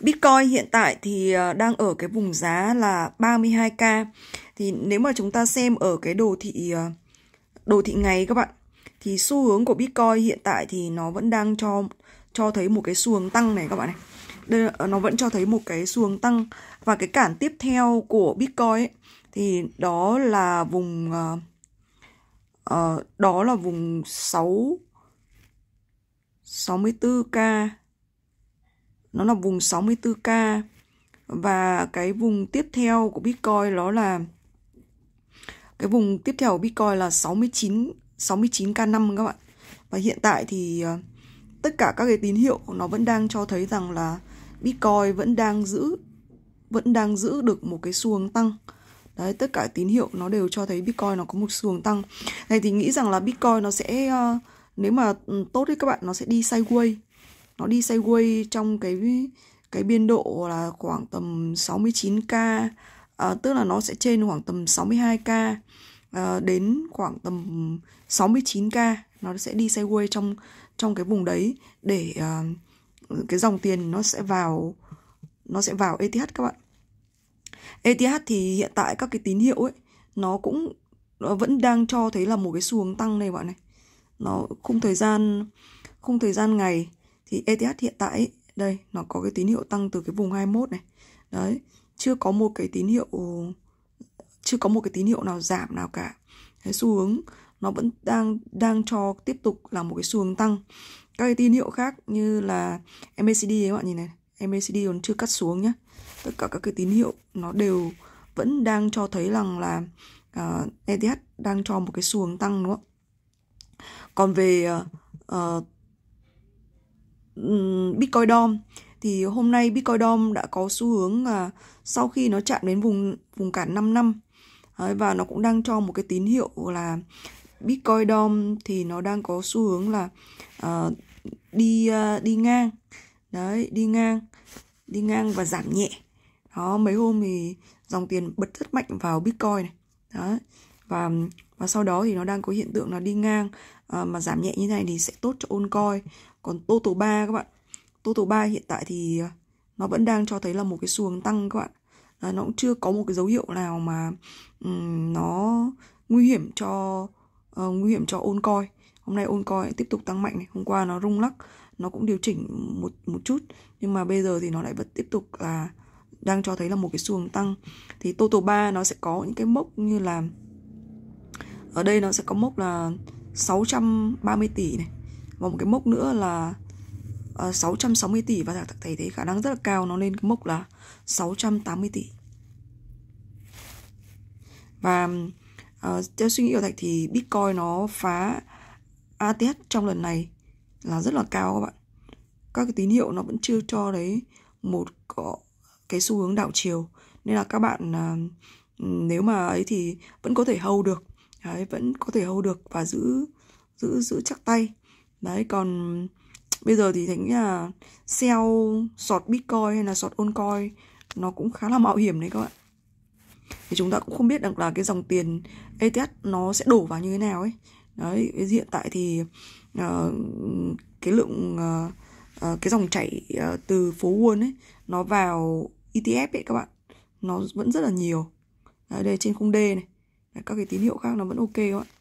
Bitcoin hiện tại thì ờ, đang ở cái vùng giá là 32k. Thì nếu mà chúng ta xem ở cái đồ thị ờ, đồ thị ngày các bạn thì xu hướng của Bitcoin hiện tại thì nó vẫn đang cho cho thấy một cái xu hướng tăng này các bạn này. Đây, ờ, nó vẫn cho thấy một cái xu hướng tăng và cái cản tiếp theo của Bitcoin ấy, thì đó là vùng uh, uh, đó là vùng 6 64k nó là vùng 64k và cái vùng tiếp theo của Bitcoin đó là cái vùng tiếp theo của Bitcoin là 69 69k5 các bạn. Và hiện tại thì ờ, tất cả các cái tín hiệu nó vẫn đang cho thấy rằng là Bitcoin vẫn đang giữ vẫn đang giữ được một cái xuồng tăng. Đấy, tất cả tín hiệu nó đều cho thấy Bitcoin nó có một xuồng tăng. Này thì nghĩ rằng là Bitcoin nó sẽ ờ, nếu mà ừ, tốt thì các bạn nó sẽ đi sideways nó đi sideways trong cái cái biên độ là khoảng tầm 69k à, tức là nó sẽ trên khoảng tầm 62k à, đến khoảng tầm 69k nó sẽ đi sideways trong trong cái vùng đấy để à, cái dòng tiền nó sẽ vào nó sẽ vào ETH các bạn ETH thì hiện tại các cái tín hiệu ấy nó cũng nó vẫn đang cho thấy là một cái xu hướng tăng này bạn này nó khung thời gian khung thời gian ngày thì ETH hiện tại đây nó có cái tín hiệu tăng từ cái vùng 21 này đấy chưa có một cái tín hiệu chưa có một cái tín hiệu nào giảm nào cả cái xu hướng nó vẫn đang đang cho tiếp tục là một cái xu hướng tăng các cái tín hiệu khác như là MACD các bạn nhìn này MACD còn chưa cắt xuống nhé tất cả các cái tín hiệu nó đều vẫn đang cho thấy rằng là uh, ờ, e ETH đang cho một cái xu hướng tăng đúng không còn về uh, uh Bitcoin DOM thì hôm nay Bitcoin DOM đã có xu hướng là sau khi nó chạm đến vùng vùng cản 5 năm và nó cũng đang cho một cái tín hiệu là Bitcoin DOM thì nó đang có xu hướng là uh, đi uh, đi ngang đấy đi ngang đi ngang và giảm nhẹ đó mấy hôm thì dòng tiền bật rất mạnh vào Bitcoin này đấy và và sau đó thì nó đang có hiện tượng là đi ngang à, mà giảm nhẹ như này thì sẽ tốt cho ôn coi còn tô total ba các bạn tô total ba hiện tại thì ờ, nó vẫn đang cho thấy là một cái xuồng tăng các bạn à, nó cũng chưa có một cái dấu hiệu nào mà um, nó nguy hiểm cho uh, nguy hiểm cho ôn coi hôm nay ôn coi tiếp tục tăng mạnh này hôm qua nó rung lắc nó cũng điều chỉnh một một chút nhưng mà bây giờ thì nó lại vẫn tiếp tục là đang cho thấy là một cái xuồng tăng thì total 3 nó sẽ có những cái mốc như là ở đây nó sẽ có mốc là 630 tỷ này và một cái mốc nữa là ờ, uh, 660 tỷ và thầy thấy khả năng rất là cao nó lên cái mốc là 680 tỷ và uh, theo suy nghĩ của thạch thì bitcoin nó phá ATH trong lần này là rất là cao các bạn các cái tín hiệu nó vẫn chưa cho đấy một có cái xu hướng đảo chiều nên là các bạn uh, nếu mà ấy thì vẫn có thể hầu được đấy, vẫn có thể hold được và giữ giữ giữ chắc tay đấy còn bây giờ thì thành là sell short bitcoin hay là short oncoin nó cũng khá là mạo hiểm đấy các bạn thì chúng ta cũng không biết được là cái dòng tiền ETH nó sẽ đổ vào như thế nào ấy đấy hiện tại thì uh, cái lượng uh, uh, cái dòng chảy uh, từ phố Wall ấy nó vào ETF ấy các bạn nó vẫn rất là nhiều đấy, đây trên khung D này các cái tín hiệu khác nó vẫn ok các bạn